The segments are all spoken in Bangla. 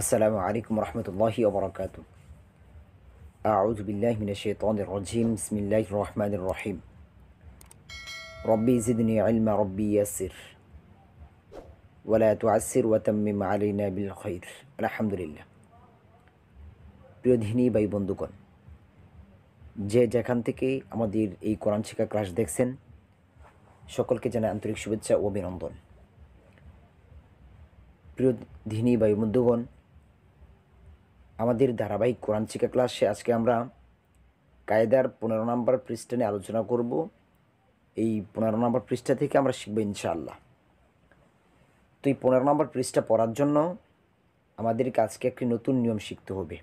আসসালামু আলাইকুম রহমতুল্লাহি ওবরাকাত আউজ বিল্লাহ মিন শেতনের রজিম বিসমিল্লাহ রহমান রহিম রব্বি জিদনি আলমা রব্বি ইয়াসির ওয়ালা তুআসির ওয়া তাম্মিম আলাইনা বিল খাইর আলহামদুলিল্লাহ প্রিয় ধিনী ভাই বন্ধুগণ যে যেখান থেকে আমাদের এই কোরআন শিক্ষা ক্লাস দেখছেন সকলকে জানাই আন্তরিক শুভেচ্ছা ও অভিনন্দন প্রিয় ধিনী ভাই বন্ধুগণ আমাদের ধারাবাহিক কোরআন শিক্ষা ক্লাসে আজকে আমরা কায়দার পনেরো নম্বর পৃষ্ঠা নিয়ে আলোচনা করব এই পনেরো নম্বর পৃষ্ঠা থেকে আমরা শিখব ইনশাআল্লাহ তো এই পনেরো নম্বর পৃষ্ঠা পড়ার জন্য আমাদেরকে আজকে একটি নতুন নিয়ম শিখতে হবে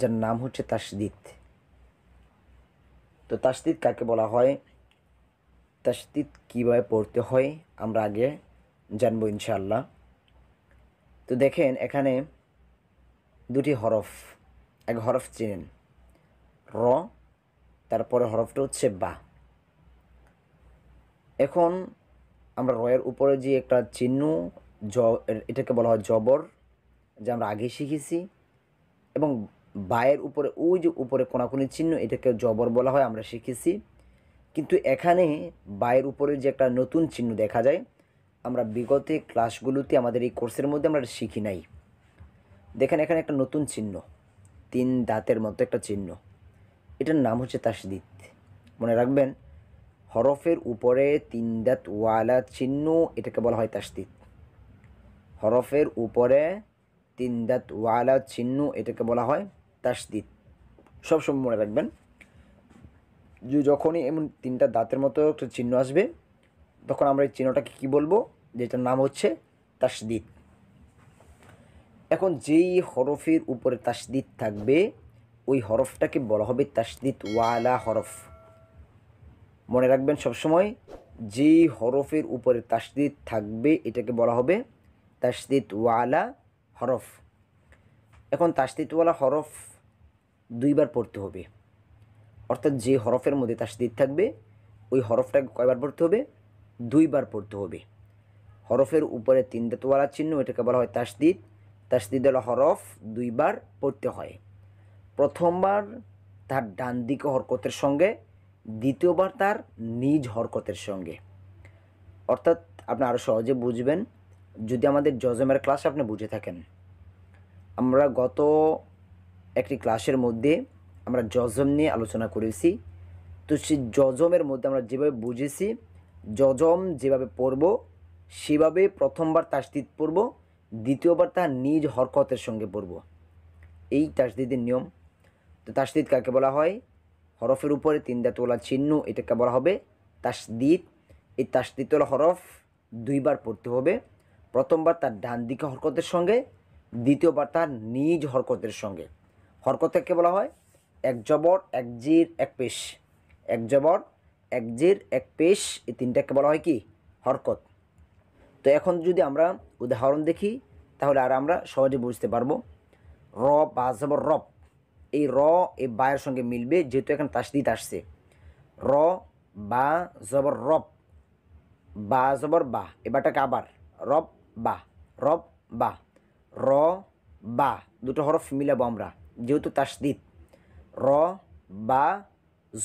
যার নাম হচ্ছে তাসদিদ তো তাসদিদ কাকে বলা হয় তাসদিদ কীভাবে পড়তে হয় আমরা আগে জানবো ইনশাআল্লাহ তো দেখেন এখানে দুটি হরফ এক হরফ চিনেন র তারপরে হরফটা হচ্ছে বা এখন আমরা রয়ের উপরে যে একটা চিহ্ন জ এটাকে বলা হয় জবর যা আমরা আগে শিখেছি এবং বায়ের উপরে ওই যে উপরে কোনাকুনি চিহ্ন এটাকে জবর বলা হয় আমরা শিখেছি কিন্তু এখানে বায়ের উপরে যে একটা নতুন চিহ্ন দেখা যায় আমরা বিগত ক্লাসগুলোতে আমাদের এই কোর্সের মধ্যে আমরা শিখি নাই দেখেন এখানে একটা নতুন চিহ্ন তিন দাঁতের মতো একটা চিহ্ন এটার নাম হচ্ছে তাসদিদ মনে রাখবেন হরফের উপরে তিন দাঁত ওয়ালা চিহ্ন এটাকে বলা হয় তাসদিদ হরফের উপরে তিন দাঁত ওয়ালা চিহ্ন এটাকে বলা হয় তাসদিদ সবসময় মনে রাখবেন যে যখনই এমন তিনটা দাঁতের মতো একটা চিহ্ন আসবে তখন আমরা এই চিহ্নটাকে কী বলবো যেটার নাম হচ্ছে তাসদিদ এখন যেই হরফের উপরে তাসদিদ থাকবে ওই হরফটাকে বলা হবে তাসদিদ ওয়ালা হরফ মনে রাখবেন সবসময় যেই হরফের উপরে তাসদিদ থাকবে এটাকে বলা হবে তাসদিদ ওয়ালা হরফ এখন তাসদিদওয়ালা হরফ দুইবার পড়তে হবে অর্থাৎ যে হরফের মধ্যে তাসদিদ থাকবে ওই হরফটাকে কয়বার পড়তে হবে দুইবার পড়তে হবে হরফের উপরে তিনটা তোয়ালা চিহ্ন এটাকে বলা হয় তাসদিদ তসদিদুল হরফ দুইবার পড়তে হয় প্রথমবার তার ডান দিকে হরকতের সঙ্গে দ্বিতীয়বার তার নিজ হরকতের সঙ্গে অর্থাৎ আপনি আরও সহজে বুঝবেন যদি আমাদের জজমের ক্লাস আপনি বুঝে থাকেন আমরা গত একটি ক্লাসের মধ্যে আমরা জজম নিয়ে আলোচনা করেছি তো সেই জজমের মধ্যে আমরা যেভাবে বুঝেছি জজম যেভাবে পড়ব সেভাবে প্রথমবার তাসদিদ পড়ব দ্বিতীয়বার তার নিজ হরকতের সঙ্গে পড়ব এই তাসদিদের নিয়ম তো তাসদিদ কাকে বলা হয় হরফের উপরে তিন তোলা চিহ্ন এটাকে বলা হবে তাসদিদ এই তাসদিতলা হরফ দুইবার পড়তে হবে প্রথমবার তার ডান দিকে হরকতের সঙ্গে দ্বিতীয়বার তার নিজ হরকতের সঙ্গে কাকে বলা হয় এক জবর এক জির এক পেশ এক জবর এক জির এক পেশ এই তিনটাকে বলা হয় কি হরকত তো এখন যদি আমরা উদাহরণ দেখি তাহলে আর আমরা সহজে বুঝতে পারবো র বা জবর রব এই র এই বায়ের সঙ্গে মিলবে যেহেতু এখানে দিতে আসছে র বা জবর রব বা জবর বা এবারটাকে আবার রব বা রব বা র বা দুটো হরফ মিলাবো আমরা যেহেতু তাসদিত র বা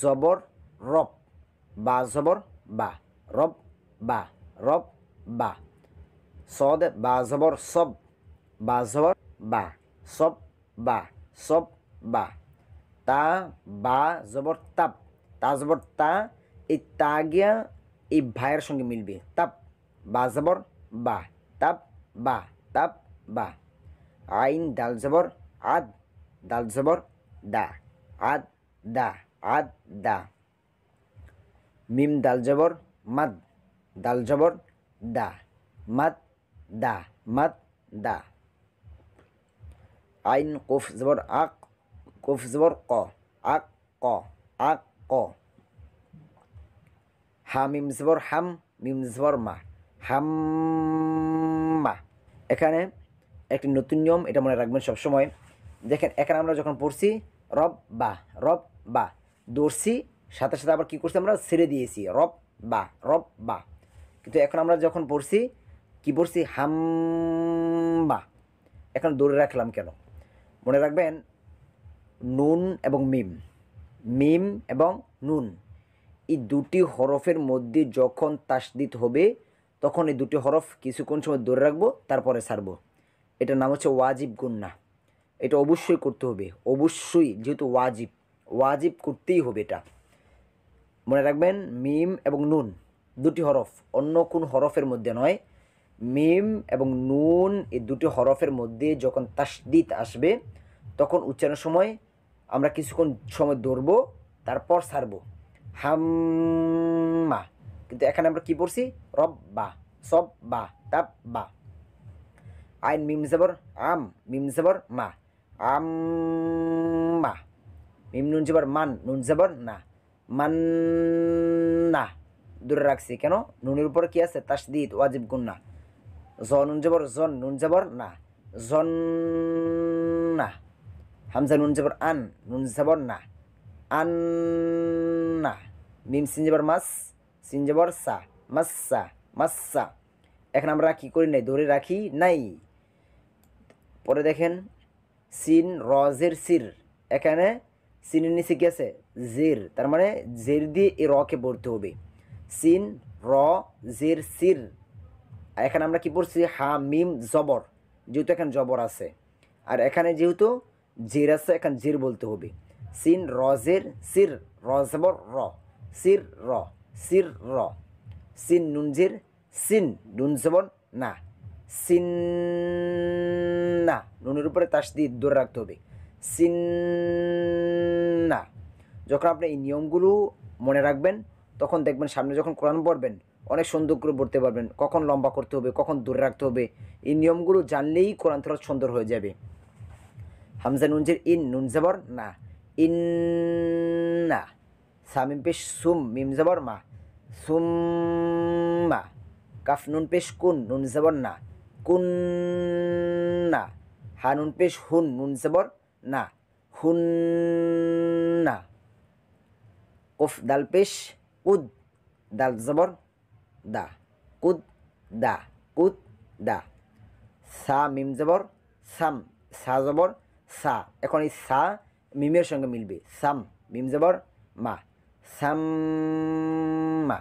জবর রব বা জবর বা রব বা রব বা সদ বা জবর সব বা জবর বা সব বা সব বা তা বা জবর তাপ তা জবর তা এই তা গিয়া এই ভাইয়ের সঙ্গে মিলবে তাপ বা জবর বা তাপ বা তাপ বা আইন ডাল জবর আদ ডাল জবর দা আদ দা আদ দা মিম ডাল জবর মাদ ডাল জবর দা মাদ দা মাদ দা আইন কুফ জবর আক কুফ জবর ক আক ক আক ক হা মিম জবর হাম মিম জবর মা হাম এখানে একটি নতুন নিয়ম এটা মনে রাখবেন সবসময় দেখেন এখানে আমরা যখন পড়ছি রব বা রব বা দর্শি সাথে সাথে আবার কী করছি আমরা ছেড়ে দিয়েছি রব বা রব বা কিন্তু এখন আমরা যখন পড়ছি কি পড়ছি হাম্বা এখন দূরে রাখলাম কেন মনে রাখবেন নুন এবং মিম মিম এবং নুন এই দুটি হরফের মধ্যে যখন তাসদিত হবে তখন এই দুটি হরফ কিছুক্ষণ সময় ধরে রাখবো তারপরে সারবো এটার নাম হচ্ছে ওয়াজিব গুন্না এটা অবশ্যই করতে হবে অবশ্যই যেহেতু ওয়াজিব ওয়াজিব করতেই হবে এটা মনে রাখবেন মিম এবং নুন দুটি হরফ অন্য কোন হরফের মধ্যে নয় মিম এবং নুন এই দুটি হরফের মধ্যে যখন তাসদিদ আসবে তখন উচ্চারণের সময় আমরা কিছুক্ষণ সময় ধরব তারপর সারব হাম্মা কিন্তু এখানে আমরা কি পড়ছি রব বা সব বা তাপ বা আইন মিম জবর আম মিম জবর মা আম মা মিম নুন জবর মান নুন জবর না মান না দূরে রাখছি কেন নুনের উপর কি আছে তাসদিত ওয়াজিব গুন্না নুন জবর জন নুন জবর না জন না হামজা নুন জবর আন নুন জবর না আন না মিম সিন জবর মাস সিন জবর সা মাসা মাসা এখন আমরা কী করি নাই ধরে রাখি নাই পরে দেখেন সিন রজের সির এখানে সিনের নিচে কি আছে জের তার মানে জের দিয়ে এ রকে পড়তে হবে সিন র জের সির আর এখানে আমরা কি পড়ছি হা মিম জবর যেহেতু এখানে জবর আছে আর এখানে যেহেতু জির আছে এখানে জির বলতে হবে সিন রজের সির রজবর র সির র সির র সিন নুনজির সিন জবর না সিন না নুনের উপরে তাস দিয়ে ধরে রাখতে হবে সিন না যখন আপনি এই নিয়মগুলো মনে রাখবেন তখন দেখবেন সামনে যখন কোরআন পড়বেন অনেক সুন্দর করে পড়তে পারবেন কখন লম্বা করতে হবে কখন দূরে রাখতে হবে এই নিয়মগুলো জানলেই কোরআন তোলা সুন্দর হয়ে যাবে হামজা নুনজের ইন নুন জাবর না ইন না সামিম পেশ সুম মিম জাবর মা সুম্মা কাফ নুন পেশ কুন নুন জাবর না কুন না হা নুন পেশ হুন নুন জাবর না হুন না কফ দাল পেশ উদ দাল জবর দা কুদ দা কুদ দা সা মিম জবর সাম সা জবর সা এখন এই সা মিমের সঙ্গে মিলবে সাম মিম জবর মা মা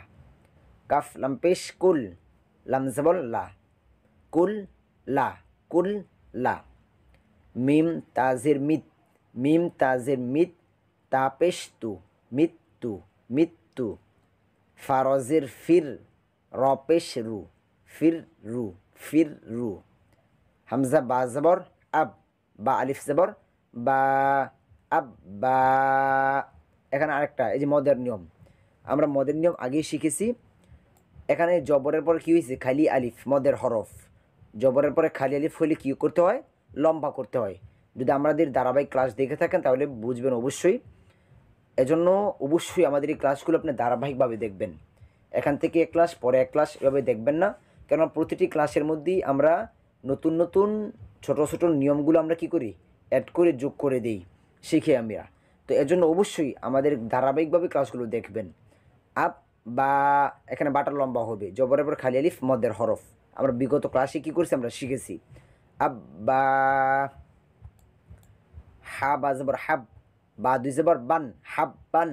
কাফ লাম্পেশ কুল লাম জবর লা কুল লা কুল লা মিম তাজের মিত মিম তাজের মিত তাপেশ তু মিত তু মিত তু ফারজের ফির রপেশ রু ফির রু ফির রু হামজা বা জবর আব বা আলিফ জবর বা আব বা এখানে আরেকটা এই যে মদের নিয়ম আমরা মদের নিয়ম আগেই শিখেছি এখানে জবরের পরে কী হয়েছে খালি আলিফ মদের হরফ জবরের পরে খালি আলিফ হলে কী করতে হয় লম্বা করতে হয় যদি আমাদের ধারাবাহিক ক্লাস দেখে থাকেন তাহলে বুঝবেন অবশ্যই এজন্য অবশ্যই আমাদের এই ক্লাসগুলো আপনি ধারাবাহিকভাবে দেখবেন এখান থেকে এক ক্লাস পরে এক ক্লাস এভাবে দেখবেন না কেননা প্রতিটি ক্লাসের মধ্যেই আমরা নতুন নতুন ছোট ছোট নিয়মগুলো আমরা কি করি অ্যাড করে যোগ করে দিই শিখে আমরা তো এজন্য অবশ্যই আমাদের ধারাবাহিকভাবে ক্লাসগুলো দেখবেন আপ বা এখানে বাটার লম্বা হবে জবর পর খালি আলিফ মদের হরফ আমরা বিগত ক্লাসে কী করছি আমরা শিখেছি আপ বা হাব আজবর হাব বা দুই জবর বান হাব বান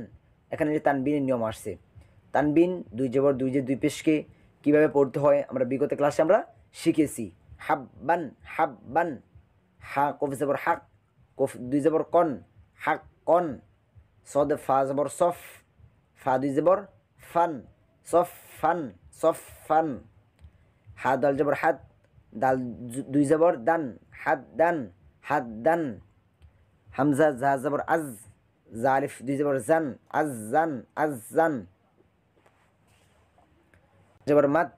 এখানে যে তানবিনের নিয়ম আসছে তানবিন দুই জবর দুই যে দুই পেশকে কীভাবে পড়তে হয় আমরা বিগত ক্লাসে আমরা শিখেছি হাব্বান হাব্বান হা কফ জবর হাক কফ দুই জবর কন হাক কন সদ ফা জবর সফ ফা দুই জবর ফান সফ ফান সফ ফান হা দল জবর হাত দাল দুই জবর দান হাত দান হাত দান হামজা জাহাজ জবর আজ জারিফ দুই জবর জান আজ জান আজ জান জবর মাদ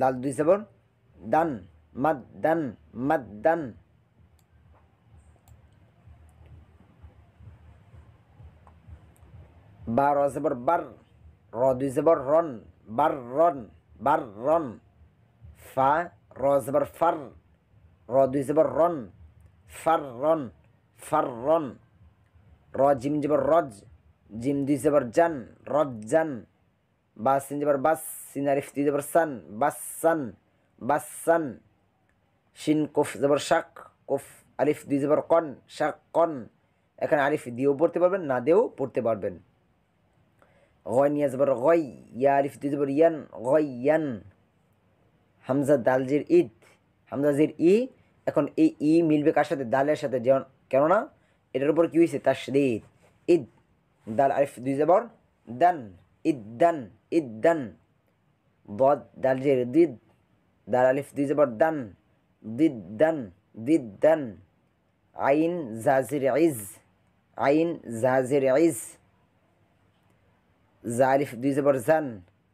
লাল দুই জবর দান মাদ দান মাদ দান বা র জবর বার র দুই জবর রন বার রন বার রন ফা র জবর ফার র দুই জবর রন ফার রন ফার রন র জিম জবর রজ জিম দুই জবর জান রজ জান বাসিন সিন বাস সিন আরিফ তি সান বাস সান বাস সান সিন কুফ জবর শাক কুফ আলিফ দুই যাবার কন শাক কন এখানে আলিফ দিয়েও পড়তে পারবেন না দিয়েও পড়তে পারবেন গয় নিয়ে যাবার গয় ইয়া আলিফ দুই যাবার ইয়ান গয় ইয়ান হামজা দালজির ঈদ হামজাজির ই এখন এই ই মিলবে কার সাথে দালের সাথে যেমন কেননা এটার উপর কী হয়েছে তার সাথে ঈদ ঈদ দাল আরিফ দুই যাবার দান إدا إدا ضاد دال جير ضد دال ألف دي زبر دن ضدا ضدا عين زازر عز عين زازر عز زالف دي زبر زن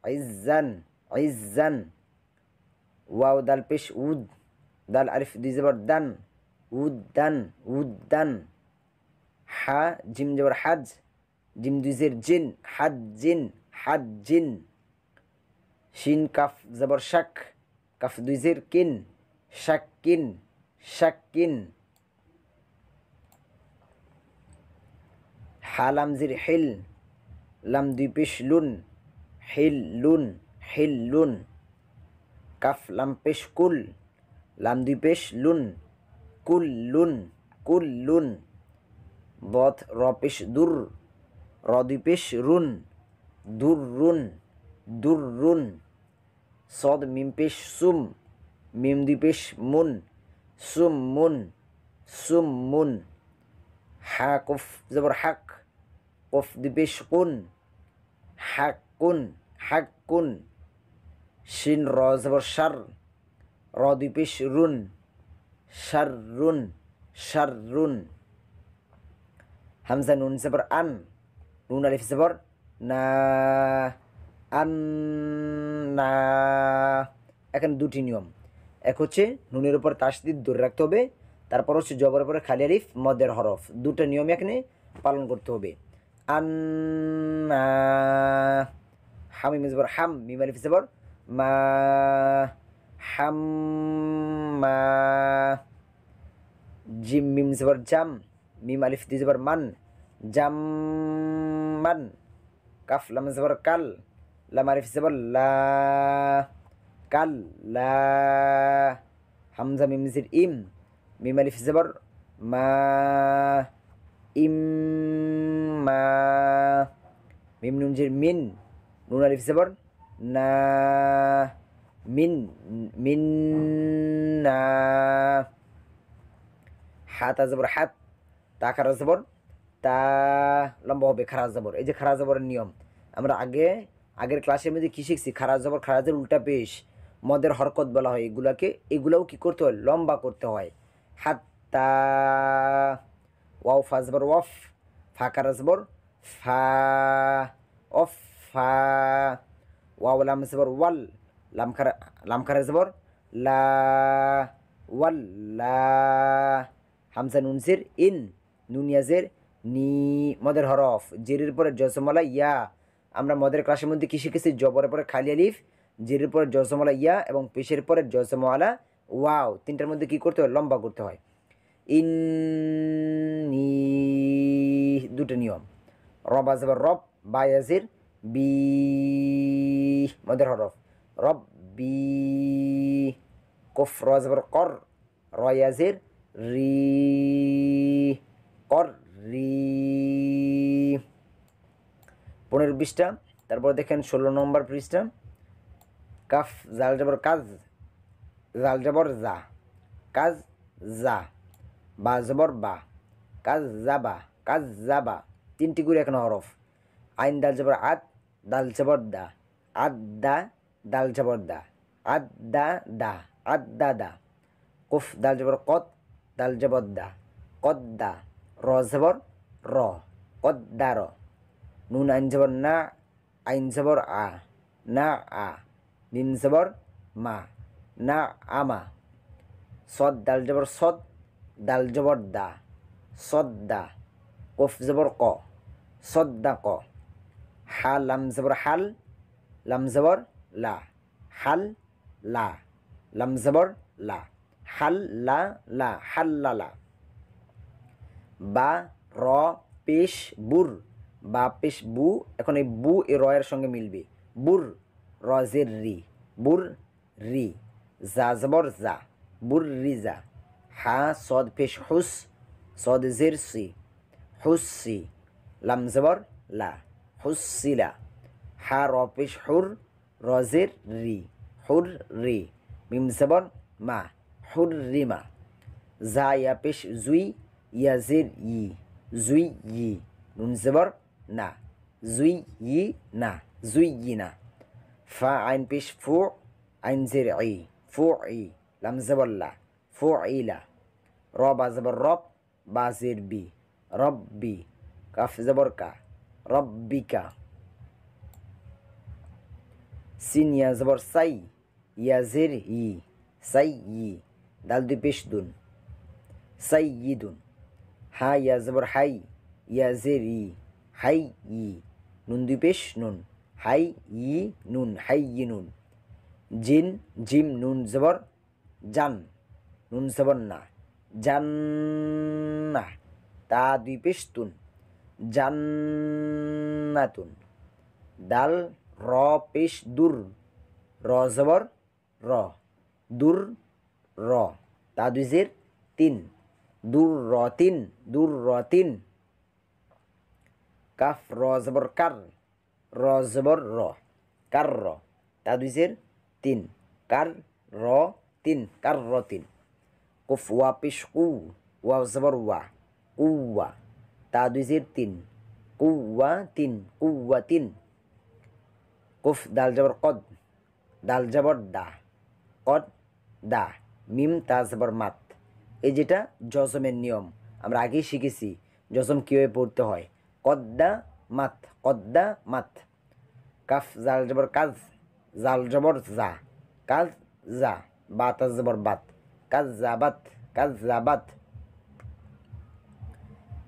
عزا عزا واو دال بيش ود دال ألف دي زبر دن ودا ودا ح جيم جبر حج জিমদুইজের জিন হাত জিন হাত জিন শিন কাফ জবর শাক কাফ দুইজের কিন শাক কিন শাক কিন হালামজির হিল লাম দুই পিস লুন হিল লুন হিল লুন কাফ লাম পেশ কুল লাম দুই পেশ লুন কুল লুন কুল লুন বথ র দুর রদিপেশ রুন দুর রুন দুর রুন সদ মিমপেশ সুম মিমদিপেশ মুন সুম মুন সুম মুন হা কফ জবর হাক কফ দিপেশ কুন হাক কুন হাক কুন শিন র জবর সার রদিপেশ রুন সার রুন সার রুন হামজা নুন জবর আন নুন আলিফ জবর না আন না এখানে দুটি নিয়ম এক হচ্ছে নুনের উপর তাসদিদ ধরে রাখতে হবে তারপর হচ্ছে জবর উপরে খালি আলিফ মদের হরফ দুটা নিয়ম এখানে পালন করতে হবে আন হামিম জবর হাম মিম আলিফ জবর মা হাম মা জিম মিম জবর জাম মিম আলিফ দিজবর মান জাম্মান কাফ লাম জবর কাল লাম আরিফ জবর লা কাল লা হামজা মিমজির ইম মিম আলিফ জবর মা ইম মা মিম নুনজির মিন নুন আলিফ জবর না মিন মিন না হাত আজবর হাত তাকার জবর তা লম্বা হবে খারাজ জবর এই যে খারাপ জবরের নিয়ম আমরা আগে আগের ক্লাসের মধ্যে কী শিখছি খারাপ জবর খারাজের উল্টা পেশ মদের হরকত বলা হয় এগুলাকে এগুলাও কি করতে হয় লম্বা করতে হয় হাত তা ওয়াও ফাজবর ওয়ফ ফা খারাজবর ফা অফ ফা ওয়াও লাম জবর ওয়াল লামখারা লামখার আসবর লা ওয়াল লা হামসা নুনসির ইন নুনিয়াজের নি মদের হরফ জেরের পরে জসমলা ইয়া আমরা মদের ক্লাসের মধ্যে কী শিখেছি জবরের পরে খালি আলিফ জেরের পরে জসমলা ইয়া এবং পেশের পরে জসমলা ওয়াও তিনটার মধ্যে কী করতে হয় লম্বা করতে হয় ইন দুটো নিয়ম রব আজবার রব আজির বি মদের হরফ রব বি কফ রাজবর কর আজির রি কর রি পনেরো বিশটা তারপর দেখেন ষোলো নম্বর পৃষ্ঠা কাফ জাল জবর কাজ জাল জবর যা কাজ যা বা জবর বা কাজ যাবা কাজ যাবা তিনটি করে এখন হরফ আইন দাল জবর আত দাল জবর দা আদ দা দাল জবর দা আদ দা দা আদ দা দা কুফ দাল জবর কত দাল জবর দা কত দা র র কদ্দার নুন আইন জবর না আইন জবর আ না আ মিম জবর মা না আমা সদ দাল জবর সদ দাল জবর দা সদ দা কফ জবর ক সদ দা ক হা লাম জবর হাল লাম জবর লা হাল লা লাম জবর লা হাল লা লা হাল লা লা বা র পেশ বুর বা পেশ বু এখন এই বু এ র এর সঙ্গে মিলবে বুর রজের রি বুর রি জা জবর জা বুর জা হা সদ পেশ হুস সদ জের সি সি লাম জবর লা লা হা র পেশ হুর রজের রি হুর রি মিম জবর মা হুর মা জা ইয়া পেশ জুই ي زوي ي زبر نا زوي ي نا زوي ي نا فا عين بيش فوع عين زير زرعي فوعي لم زبر لا لا رابا زبر رب با زير بي رب بي كاف زبر كا رب بي كا سين يا زبر ساي يا زر هي سي دال دي بيش دون ساي دون হা ইয়া জবর হাই ইয়া জের ই হাই ই নুন দুপেশ নুন হাই ই নুন হাই ই নুন জিন জিম নুন জবর জান নুন জবর না জান্না তা দুই তুন জান্নাতুন দাল র পেশ দুর র জবর র দুর র তা দুই তিন দুররতিন দুররতিন কাফ রজবর কার রজবর র কার র তাদুইসের তিন কার র তিন কার র তিন কুফ ওয়া পিস কু ওয়া জবর ওয়া কুয়া তাদুইসের তিন কুয়া তিন কুয়া তিন কুফ দাল জবর কদ দাল জবর দা কদ দা মিম তাজবর মাত এই যেটা জজমের নিয়ম আমরা আগেই শিখেছি জজম কীভাবে পড়তে হয় কদ্দা মাত কদ্দা মাত কাফ জাল জবর কাজ জাল জবর জা কাজ জা বাত জবর বাত কাজ জাবাত কাজ জাবাত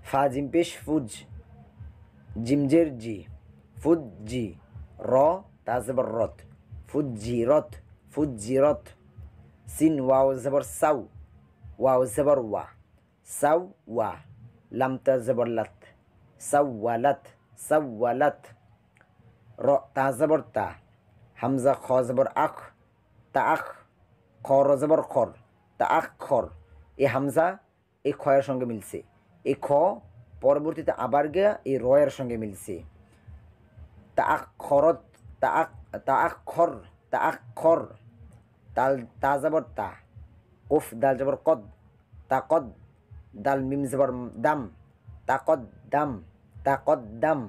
ফা জিম পেশ ফুজ জিমজের জি ফুজ জি র তা জবর রথ ফুজ জি রথ ফুজ জি রথ সিন ওয়াও জবর সাউ ওয়াও জেবর ওয়া সাউ ওয়া লামতা জেবর লাত সাউওয়ালাত সাউওয়ালাত র তা জবর তা হামজা খ জবর আখ তা আখ খ র জবর খর তা আখ খর এই হামজা এই খয়ের সঙ্গে মিলছে এই খ পরবর্তীতে আবার গিয়া এই রয়ের সঙ্গে মিলছে তা আখ খরত তা আখ তা আখ খর তা আখ খর তাল তা জবর তা قف دال جبر قد تقد دال ميم زبر دم تقدم تقدم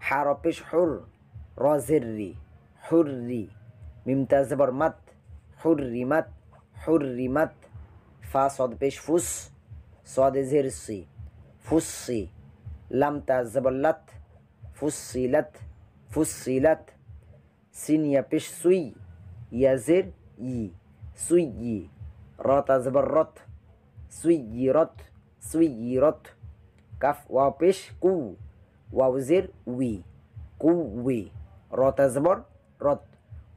حرا پیش حر را زری حری ميم زبر مت حري مت فا صاد پیش فس صاد زیر سی فصي لم لت فصلت فصلت سين يا بيش سوي يا زر ي سوي راتا زبرت سويرت سويرت كف واو بيش كو واو زر وي قوي راتا زبر رت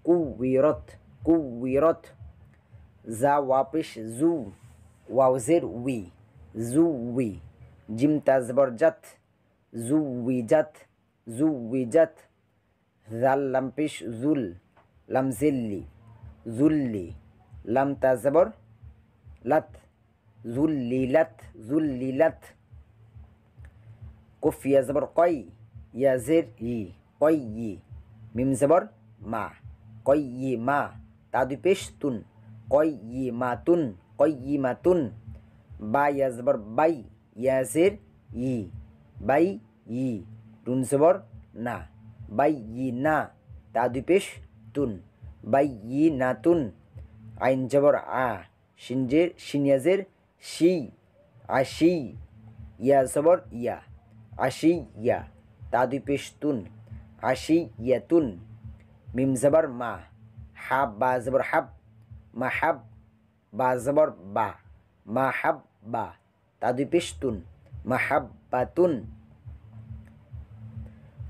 قويرت قويرت زا واو بيش زو واو زر وي زوي جيم تا زبر جت زوجت زوجت ذا لم بيش ذل لم زلي জুল্লি লাম লাত জুল্লি লাত জুল্লিলাত লাত কুফ জবর কই ইয়া ই কই ই মিম জবর মা কই ই মা তা পেশ তুন কই ই মা তুন কই ই মা তুন বা ইয়া বাই ইয়া ই বাই ই টুন জবর না বাই ই না তা পেশ তুন বাই ই নাতুন আইন জবর আ সিনজের সিনিয়াজের সি আশি ইয়া জবর ইয়া আশি ইয়া তাদুপেশতুন আশি ইয়াতুন মিম জবর মা হাব বা জবর হাব মাহাব বা জবর বা মাহাব বা তাদুপেশতুন মা হাব মাহাব বা তুন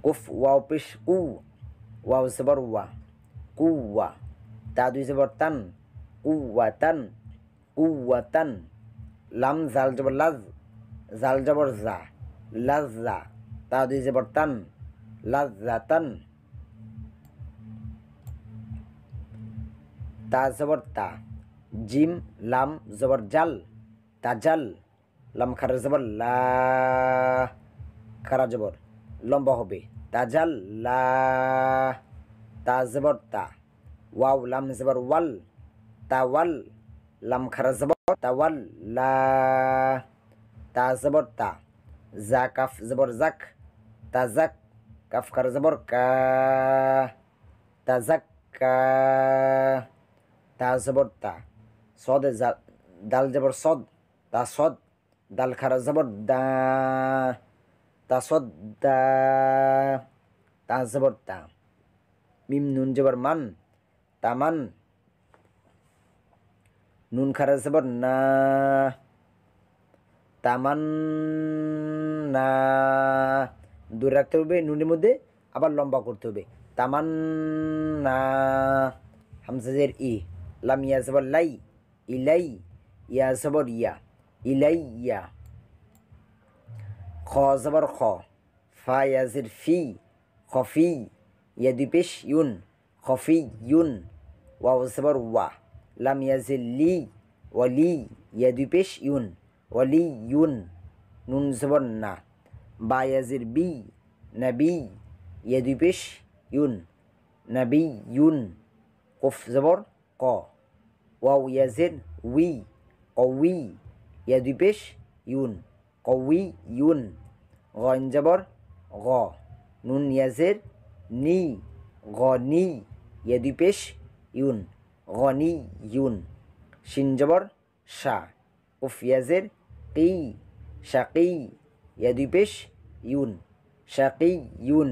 কুফ ওয়াও পেশ উ ওয়াও জবর ওয়া কুয়া তা দুই জবর তান কুয়া তান লাম জাল জবর লাজ জাল জবর জা লাজ জা তা দুই জবর তান লাজ জা তান তা জবর তা জিম লাম জবর জাল তা জাল লাম খারা জবর লা খারা জবর লম্বা হবে জাল লা تا زبر تا واو لام زبر ول تا ول لام خر زبر تا ول لا تا زبر تا زا كف زبر زك تا زك كف خر زبر كا تا زك كا تا زبر تا صاد دال زبر صاد تا صاد دال خر زبر دا تا تا دا زبر تا মিম নুন জবর মান তামান নুন খারা জবর না তামান না দূরে রাখতে হবে নুনের মধ্যে আবার লম্বা করতে হবে তামান না হামসাজের ই লাম ইয়া জবর লাই ইলাই ইয়া জবর ইয়া ইলাই ইয়া খ জবর খ ফা ইয়াজের ফি ফি ইয়াদিবেশ ইউন খফি ইউন ওয়া ওসবর ওয়া লাম ইয়াজিল লি ওয়ালি ইয়াদিবেশ ইউন ওয়ালি ইউন নুন জবর না বা ইয়াজির বি নাবি ইয়াদিবেশ ইউন নাবি ইউন কফ জবর ক ওয়াও ইয়াজির উই কউই ইয়াদিবেশ ইউন কউই ইউন গঞ্জাবর গ নুন ইয়াজের নি গ নি পেশ ইউন নি ইউন সিনজবর শাহ উফিয়াজের কী শাকি ইয়েদি ইউন শাকি ইউন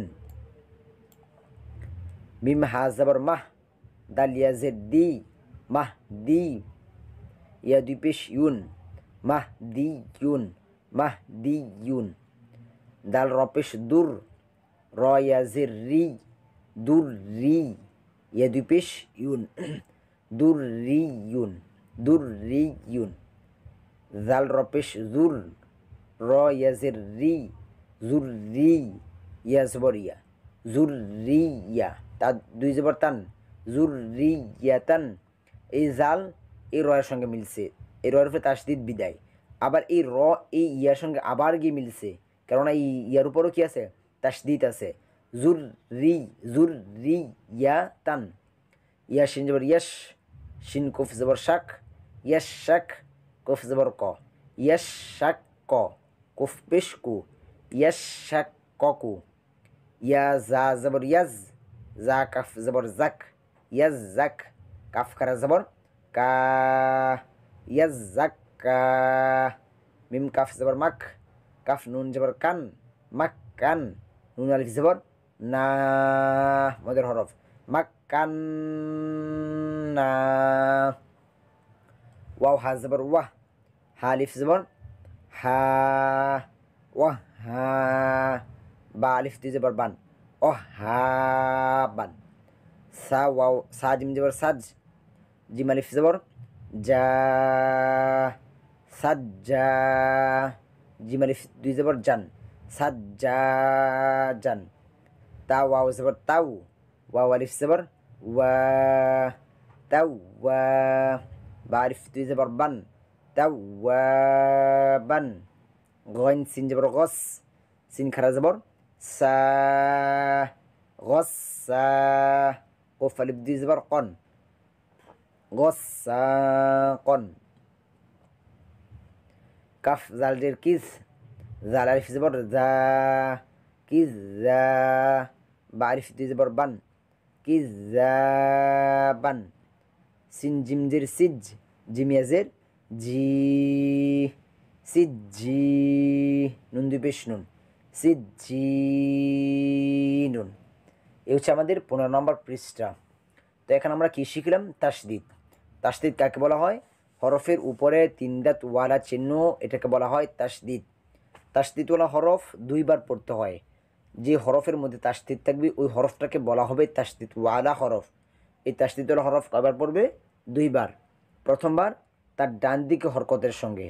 মিম হাজবর মাহ দালিয়াজের দি মাহ দি ইয়েদি ইউন মাহ দি ইউন মাহ দি ইউন দাল রপেশ দূর র দুররি রি দুর ইউন দুর ইউন দুররি ইউন জাল র পেশ জুর র জুররি রি জুর ইয়া ইয়া জুর তা দুই জবর তান জুর ইয়া তান এই জাল এই রয়ের সঙ্গে মিলছে এই রয়ের ফে তাসদিদ বিদায় আবার এই র এই ইয়ার সঙ্গে আবার গিয়ে মিলছে কেননা এই ইয়ার উপরও কী আছে তাসদিদ আছে জুর রি জুর রি ইয়া তান ইয়া শিন জবর ইয়াস শিন কুফ জবর শাক ইয়াস শাক কুফ জবর ক ইয়াস শাক ক কুফ পেশ কু ইয়াস শাক ক কু ইয়া জা জবর ইয়াজ জা কাফ জবর জাক ইয়াজ জাক কাফ খারা জবর কা ইয়াজ জাক কা মিম কাফ জবর মাক কাফ নুন জবর কান মাক কান nun alif zabor nah model huruf makan nah waw ha zabor wah ha ha wah ha ba alif di ban oh ha ban sa waw sa jim zabor saj jim alif ja sajja jim alif di jan sajajan ta waw zabar taw waw alif zabar wa tawwa ba alif tu zabar ban tawwaban sin jabar gos sin kara sabar sa gos qof alif du gos qon غصاق kaf zal dir kis জাল আরিফ জবর জা কি জা বা আরিফ দুই জবর বান কি জা বান সিন জিমজির সিজ জিমিয়াজের জি সিজ জি নুন দুই পেশ নুন সিজ জি নুন এ হচ্ছে আমাদের পনেরো নম্বর পৃষ্ঠা তো এখন আমরা কী শিখলাম তাসদিদ তাসদিদ কাকে বলা হয় হরফের উপরে তিন দাঁত ওয়ালা চিহ্ন এটাকে বলা হয় তাসদিদ তাসদিদওয়ালা হরফ দুইবার পড়তে হয় যে হরফের মধ্যে তাস্তিত থাকবে ওই হরফটাকে বলা হবে তাস্তিত ওয়ালা হরফ এই তাসদিদওয়ালা হরফ কবার পড়বে দুইবার প্রথমবার তার ডান দিকে হরকতের সঙ্গে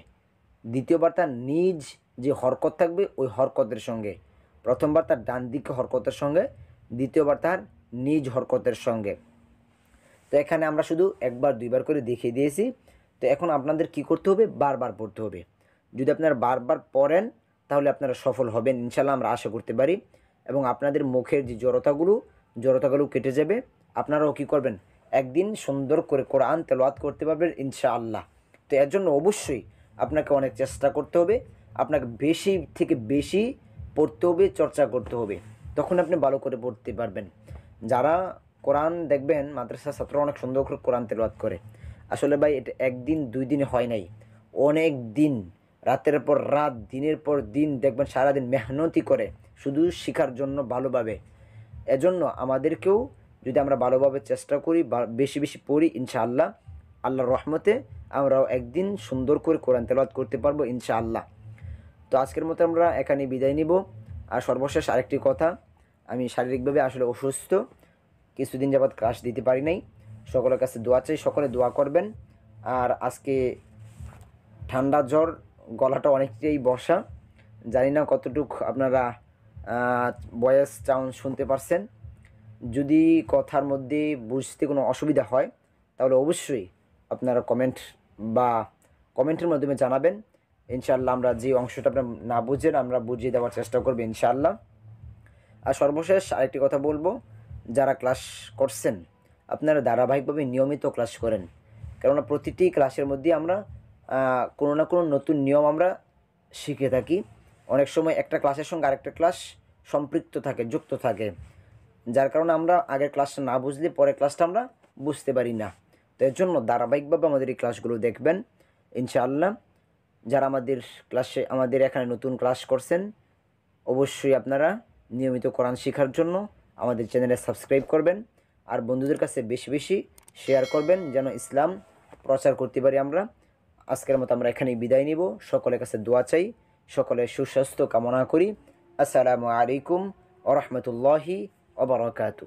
দ্বিতীয়বার তার নিজ যে হরকত থাকবে ওই হরকতের সঙ্গে প্রথমবার তার ডান দিকে হরকতের সঙ্গে দ্বিতীয়বার তার নিজ হরকতের সঙ্গে তো এখানে আমরা শুধু একবার দুইবার করে দেখিয়ে দিয়েছি তো এখন আপনাদের কি করতে হবে বারবার পড়তে হবে যদি আপনারা বারবার পড়েন তাহলে আপনারা সফল হবেন ইনশাল্লাহ আমরা আশা করতে পারি এবং আপনাদের মুখের যে জড়তাগুলো জড়তাগুলো কেটে যাবে আপনারাও কী করবেন একদিন সুন্দর করে কোরআন তেলোয়াত করতে পারবেন ইনশাআল্লাহ তো এর জন্য অবশ্যই আপনাকে অনেক চেষ্টা করতে হবে আপনাকে বেশি থেকে বেশি পড়তে হবে চর্চা করতে হবে তখন আপনি ভালো করে পড়তে পারবেন যারা কোরআন দেখবেন মাদ্রাসার ছাত্র অনেক সুন্দর করে কোরআন তেলোয়াত করে আসলে ভাই এটা একদিন দুই দিন হয় নাই অনেক দিন রাতের পর রাত দিনের পর দিন দেখবেন সারাদিন মেহনতি করে শুধু শিখার জন্য ভালোভাবে এজন্য আমাদেরকেও যদি আমরা ভালোভাবে চেষ্টা করি বেশি বেশি পড়ি ইনশাআল্লাহ আল্লাহর রহমতে আমরাও একদিন সুন্দর করে কোরআন তেলাওয়াত করতে পারবো ইনশাআল্লাহ তো আজকের মতো আমরা এখানে বিদায় নিব আর সর্বশেষ আরেকটি কথা আমি শারীরিকভাবে আসলে অসুস্থ কিছুদিন যাবৎ ক্লাস দিতে পারি নাই সকলের কাছে দোয়া চাই সকলে দোয়া করবেন আর আজকে ঠান্ডা জ্বর গলাটা অনেকটাই বসা জানি না কতটুক আপনারা বয়েস চাউন শুনতে পারছেন যদি কথার মধ্যে বুঝতে কোনো অসুবিধা হয় তাহলে অবশ্যই আপনারা কমেন্ট বা কমেন্টের মাধ্যমে জানাবেন ইনশাআল্লাহ আমরা যে অংশটা আপনার না বুঝেন আমরা বুঝিয়ে দেওয়ার চেষ্টা করবো ইনশাআল্লাহ আর সর্বশেষ আরেকটি কথা বলবো যারা ক্লাস করছেন আপনারা ধারাবাহিকভাবে নিয়মিত ক্লাস করেন কেননা প্রতিটি ক্লাসের মধ্যে আমরা কোনো না কোনো নতুন নিয়ম আমরা শিখে থাকি অনেক সময় একটা ক্লাসের সঙ্গে আরেকটা ক্লাস সম্পৃক্ত থাকে যুক্ত থাকে যার কারণে আমরা আগের ক্লাসটা না বুঝলে পরের ক্লাসটা আমরা বুঝতে পারি না তো এর জন্য ধারাবাহিকভাবে আমাদের এই ক্লাসগুলো দেখবেন ইনশাআল্লাহ যারা আমাদের ক্লাসে আমাদের এখানে নতুন ক্লাস করছেন অবশ্যই আপনারা নিয়মিত কোরআন শেখার জন্য আমাদের চ্যানেলে সাবস্ক্রাইব করবেন আর বন্ধুদের কাছে বেশি বেশি শেয়ার করবেন যেন ইসলাম প্রচার করতে পারি আমরা আজকের মতো আমরা এখানেই বিদায় নিব সকলের কাছে দোয়া চাই সকলের সুস্বাস্থ্য কামনা করি আসসালামু আলাইকুম ওরহমতুল্লাহি ওবরাকাতু